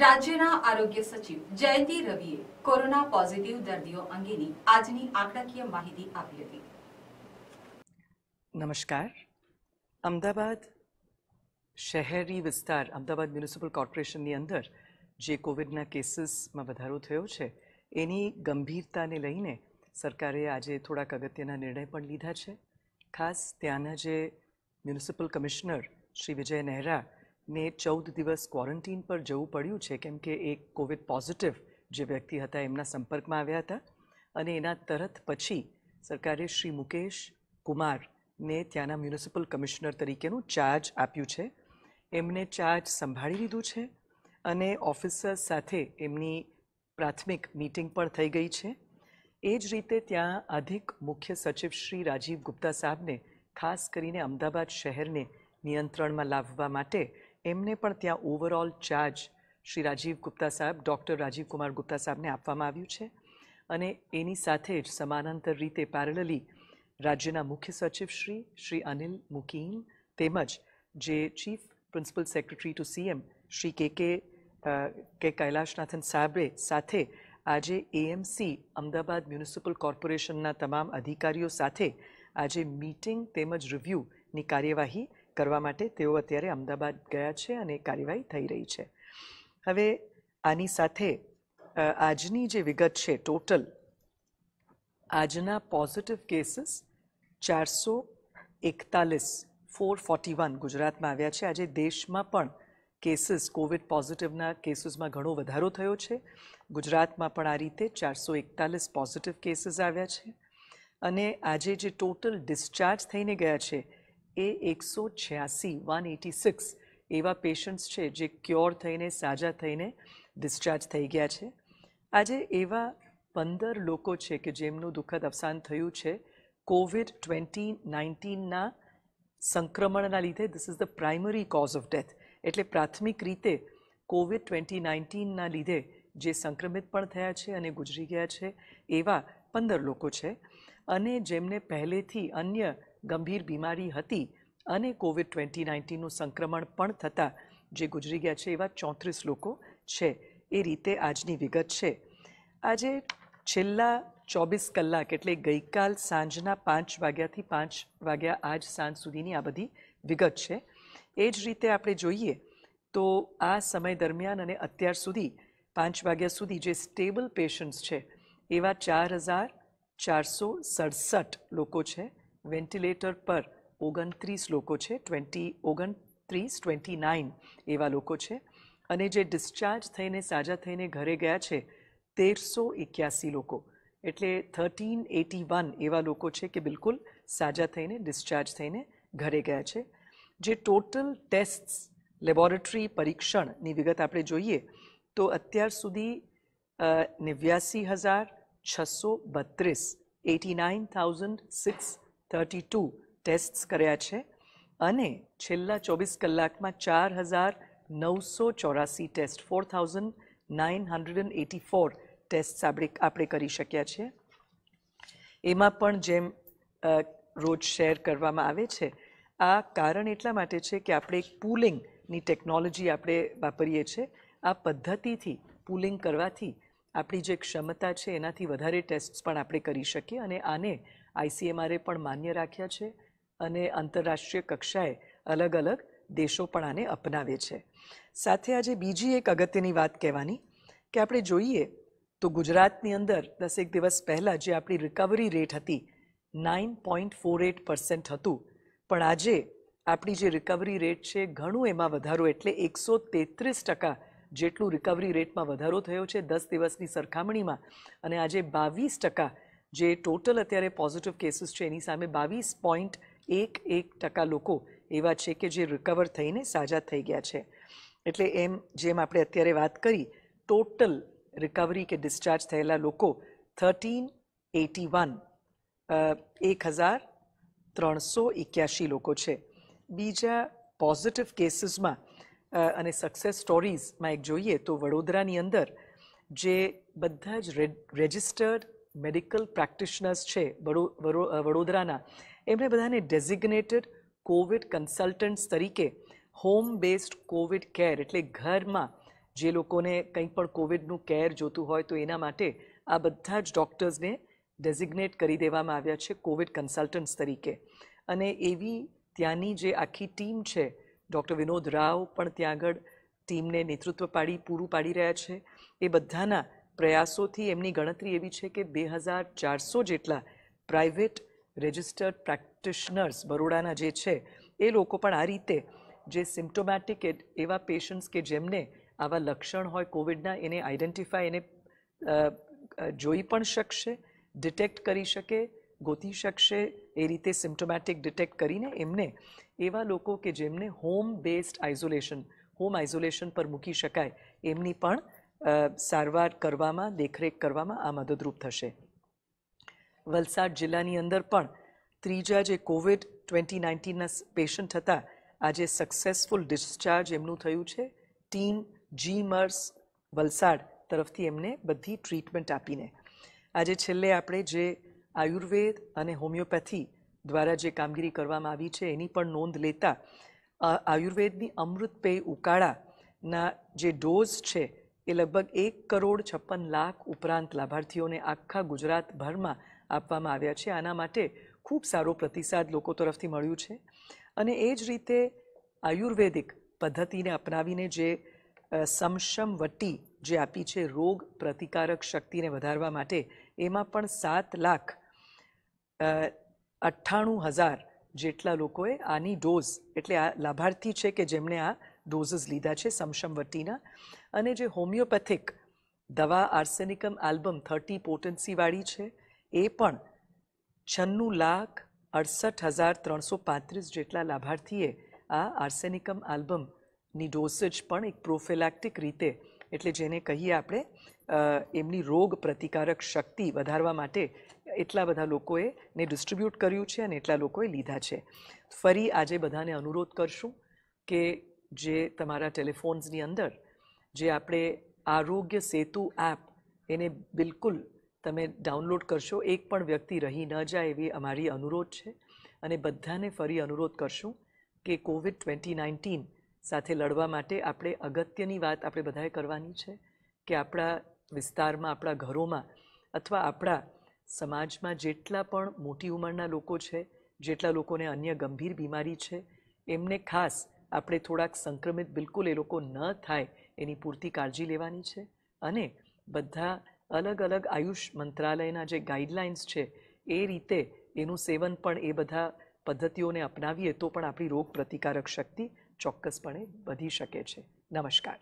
રાજ્યના આરોગ્ય સચિવ જયંતિ રવિએ કોરોના પોઝિટિવ દર્દીઓ અંગેની આજની આંકડાકીય માહિતી આપી હતી નમસ્કાર અમદાવાદ શહેરી વિસ્તાર અમદાવાદ મ્યુનિસિપલ કોર્પોરેશનની અંદર જે કોવિડના કેસીસમાં વધારો થયો છે એની ગંભીરતાને લઈને સરકારે આજે થોડાક અગત્યના નિર્ણય પણ લીધા છે ખાસ ત્યાંના જે મ્યુનિસિપલ કમિશનર શ્રી વિજય નહેરા ને ચૌદ દિવસ ક્વોરન્ટીન પર જવું પડ્યું છે કેમ કે એક કોવિડ પોઝિટિવ જે વ્યક્તિ હતા એમના સંપર્કમાં આવ્યા હતા અને એના તરત પછી સરકારે શ્રી મુકેશ કુમારને ત્યાંના મ્યુનિસિપલ કમિશનર તરીકેનું ચાર્જ આપ્યું છે એમને ચાર્જ સંભાળી લીધું છે અને ઓફિસર્સ સાથે એમની પ્રાથમિક મિટિંગ પણ થઈ ગઈ છે એ જ રીતે ત્યાં અધિક મુખ્ય સચિવ શ્રી રાજીવ ગુપ્તા સાહેબને ખાસ કરીને અમદાવાદ શહેરને નિયંત્રણમાં લાવવા માટે એમને પણ ત્યાં ઓવરઓલ ચાર્જ શ્રી રાજીવ ગુપ્તા સાહેબ ડૉક્ટર રાજીવ કુમાર ગુપ્તા સાહેબને આપવામાં આવ્યું છે અને એની સાથે જ સમાનાંતર રીતે પેરેલલી રાજ્યના મુખ્ય સચિવ શ્રી શ્રી અનિલ મુકીમ તેમજ જે chief principal secretary to CM Shri K K કે કૈલાશનાથન સાબરે સાથે આજે એએમસી અમદાવાદ મ્યુનિસિપલ કોર્પોરેશનના તમામ અધિકારીઓ સાથે આજે મીટિંગ તેમજ રિવ્યૂની કાર્યવાહી કરવા માટે તેઓ અત્યારે અમદાવાદ ગયા છે અને કાર્યવાહી થઈ રહી છે હવે આની સાથે આજની જે વિગત છે ટોટલ આજના પોઝિટિવ કેસીસ ચારસો એકતાલીસ ફોર ફોર્ટી વન ગુજરાતમાં આવ્યા છે આજે દેશમાં પણ કેસીસ કોવિડ પોઝિટિવના કેસીસમાં ઘણો વધારો થયો છે ગુજરાતમાં પણ આ રીતે ચારસો એકતાલીસ પોઝિટિવ કેસીસ આવ્યા છે અને આજે જે ટોટલ ડિસ્ચાર્જ થઈને ગયા છે એ એકસો છ્યાસી વન એટી સિક્સ એવા પેશન્ટ્સ છે જે ક્યોર થઈને સાજા થઈને ડિસ્ચાર્જ થઈ ગયા છે આજે એવા પંદર લોકો છે કે જેમનું દુઃખદ અવસાન થયું છે કોવિડ ટ્વેન્ટી નાઇન્ટીનના સંક્રમણના લીધે this is the primary cause of death એટલે પ્રાથમિક રીતે કોવિડ ટ્વેન્ટી નાઇન્ટીનના લીધે જે સંક્રમિત પણ થયા છે અને ગુજરી ગયા છે એવા પંદર લોકો છે અને જેમને પહેલેથી અન્ય ગંભીર બીમારી હતી અને કોવિડ ટ્વેન્ટી નાઇન્ટીનનું સંક્રમણ પણ થતાં જે ગુજરી ગયા છે એવા ચોત્રીસ લોકો છે એ રીતે આજની વિગત છે આજે છેલ્લા ચોવીસ કલાક એટલે ગઈકાલ સાંજના પાંચ વાગ્યાથી પાંચ વાગ્યા આજ સાંજ સુધીની આ બધી વિગત છે એ જ રીતે આપણે જોઈએ તો આ સમય દરમિયાન અને અત્યાર સુધી પાંચ વાગ્યા સુધી જે સ્ટેબલ પેશન્ટ્સ છે એવા ચાર હજાર ચારસો સડસઠ લોકો છે વેન્ટિલેટર પર ઓગણત્રીસ લોકો છે ટ્વેન્ટી ઓગણત્રીસ ટ્વેન્ટી નાઇન એવા લોકો છે અને જે ડિસ્ચાર્જ થઈને સાજા થઈને ઘરે ગયા છે તેરસો એક્યાસી લોકો એટલે થર્ટીન એટી વન એવા લોકો છે કે બિલકુલ સાજા થઈને ડિસ્ચાર્જ થઈને ઘરે ગયા છે જે ટોટલ ટેસ્ટ લેબોરેટરી પરીક્ષણની વિગત આપણે જોઈએ તો અત્યાર સુધી નેવ્યાસી હજાર છસો બત્રીસ eighty nine thousand six thirty two test કર્યા છે અને છેલ્લા ચોવીસ કલાકમાં ચાર હજાર નવસો ચોરાસી test four thousand nine hundred and eighty four test આપણે આપણે કરી શક્યા છે એમાં પણ જેમ રોજ શેર કરવામાં આવે છે આ કારણ એટલા માટે છે કે આપણે એક પૂલિંગની ટેકનોલોજી આપણે વાપરીએ છીએ આ પદ્ધતિથી પૂલિંગ કરવાથી આપણી જે ક્ષમતા છે એનાથી વધારે ટેસ્ટ પણ આપણે કરી શકીએ અને આને આઈસીએમઆરે પણ માન્ય રાખ્યા છે અને આંતરરાષ્ટ્રીય કક્ષાએ અલગ અલગ દેશો પણ આને અપનાવે છે સાથે આજે બીજી એક અગત્યની વાત કહેવાની કે આપણે જોઈએ તો ગુજરાતની અંદર દસેક દિવસ પહેલાં જે આપણી રિકવરી રેટ હતી nine point four eight percent હતું પણ આજે આપણી જે રિકવરી રેટ છે ઘણું એમાં વધારો એટલે એકસો તેત્રીસ ટકા જેટલું રિકવરી રેટમાં વધારો થયો છે દસ દિવસની સરખામણીમાં અને આજે બાવીસ ટકા જે ટોટલ અત્યારે પોઝિટિવ કેસીસ છે એની સામે 22.11% લોકો એવા છે કે જે रिकवर થઈને સાજા થઈ ગયા છે એટલે એમ જેમ આપણે અત્યારે વાત કરી ટોટલ रिकवरी કે ડિસ્ચાર્જ થયેલા લોકો 1381 1381 લોકો છે બીજા પોઝિટિવ કેસીસમાં અને સક્સેસ સ્ટોરીઝમાં એક જોઈએ તો વડોદરાની અંદર જે બધા જ રેજિસ્ટર મેડિકલ પ્રેક્ટિશનર્સ છે વડોદરાના એમણે બધાને ડેઝિગ્નેટેડ કોવિડ કન્સલ્ટન્ટ્સ તરીકે હોમ બેઝડ કોવિડ કેર એટલે ઘરમાં જે લોકોને કંઈ પણ કોવિડનું કેર જોતું હોય તો એના માટે આ બધા જ ડૉક્ટર્સને ડેઝિગ્નેટ કરી દેવામાં આવ્યા છે કોવિડ કન્સલ્ટન્ટ્સ તરીકે અને એવી ત્યાંની જે આખી ટીમ છે ડૉક્ટર વિનોદ રાવ પણ ત્યાં આગળ ટીમને નેતૃત્વ પાડી પૂરું પાડી રહ્યા છે એ બધાના પ્રયાસોથી એમની ગણતરી એવી છે કે બે હજાર ચારસો જેટલા પ્રાઇવેટ રજિસ્ટર્ડ પ્રેક્ટિશનર્સ બરોડાના જે છે એ લોકો પણ આ રીતે જે સિમ્ટોમેટિક એવા પેશન્ટ્સ કે જેમને આવા લક્ષણ હોય કોવિડના એને આઈડેન્ટિફાય એને જોઈ પણ શકશે ડિટેક્ટ કરી શકે ગોતી શકશે એ રીતે સિમ્ટોમેટિક ડિટેક્ટ કરીને એમને એવા લોકો કે જેમને home based isolation home isolation પર મૂકી શકાય એમની પણ સારવાર કરવામાં દેખરેખ કરવામાં આ મદદરૂપ થશે વલસાડ જિલ્લાની અંદર પણ ત્રીજા જે કોવિડ ટ્વેન્ટી નાઇન્ટીનના પેશન્ટ હતા આજે સક્સેસફુલ ડિસ્ચાર્જ એમનું થયું છે ટીમ જી મર્સ વલસાડ તરફથી એમને બધી ટ્રીટમેન્ટ આપીને આજે છેલ્લે આપણે જે આયુર્વેદ અને હોમિયોપેથી દ્વારા જે કામગીરી કરવામાં આવી છે એની પણ નોંધ લેતા આયુર્વેદની અમૃતપેય ઉકાળાના જે ડોઝ છે એ લગભગ એક કરોડ છપ્પન લાખ ઉપરાંત લાભાર્થીઓને આખા ગુજરાતભરમાં આપવામાં આવ્યા છે આના માટે ખૂબ સારો પ્રતિસાદ લોકો તરફથી મળ્યું છે અને એ જ રીતે આયુર્વેદિક પદ્ધતિને અપનાવીને જે સમશમ વટી જે આપી છે રોગ પ્રતિકારક શક્તિને વધારવા માટે એમાં પણ સાત લાખ અઠ્ઠાણું હજાર જેટલા લોકોએ આની ડોઝ એટલે આ લાભાર્થી છે કે જેમણે આ ડોઝીસ લીધા છે સમશમ વટીના અને જે હોમિયોપેથિક દવા આર્સેનિકમ આલ્બમ થર્ટી પોટન્સીવાળી છે એ પણ છન્નું લાખ અડસઠ હજાર ત્રણસો પાંત્રીસ જેટલા લાભાર્થીએ આ આર્સેનિકમ આલ્બમની ડોસેજ પણ એક પ્રોફેલેક્ટિક રીતે એટલે જેને કહીએ આપણે એમની રોગ પ્રતિકારક શક્તિ વધારવા માટે એટલા બધા લોકોએ ને ડિસ્ટ્રીબ્યુટ કર્યું છે અને એટલા લોકોએ લીધા છે ફરી આજે બધાને અનુરોધ કરશું કે જે તમારા ટેલિફોન્સની અંદર જે આપણે આરોગ્ય સેતુ એપ એને બિલકુલ તમે ડાઉનલોડ કરશો એક પણ વ્યક્તિ રહી ન જાય એવી અમારી અનુરોધ છે અને બધાને ફરી અનુરોધ કરશું કે કોવિડ ટ્વેન્ટી નાઇન્ટીન સાથે લડવા માટે આપણે અગત્યની વાત આપણે બધાએ કરવાની છે કે આપણા વિસ્તારમાં આપણા ઘરોમાં અથવા આપણા સમાજમાં જેટલા પણ મોટી ઉંમરના લોકો છે જેટલા લોકોને અન્ય ગંભીર બીમારી છે એમને ખાસ આપણે થોડાક સંક્રમિત બિલકુલ એ લોકો ન થાય એની પૂરતી કાળજી લેવાની છે અને બધા અલગ અલગ આયુષ મંત્રાલયના જે ગાઈડલાઇન્સ છે એ રીતે એનું સેવન પણ એ બધા પદ્ધતિઓને અપનાવીએ તો પણ આપણી રોગ પ્રતિકારક શક્તિ ચોક્કસપણે વધી શકે છે નમસ્કાર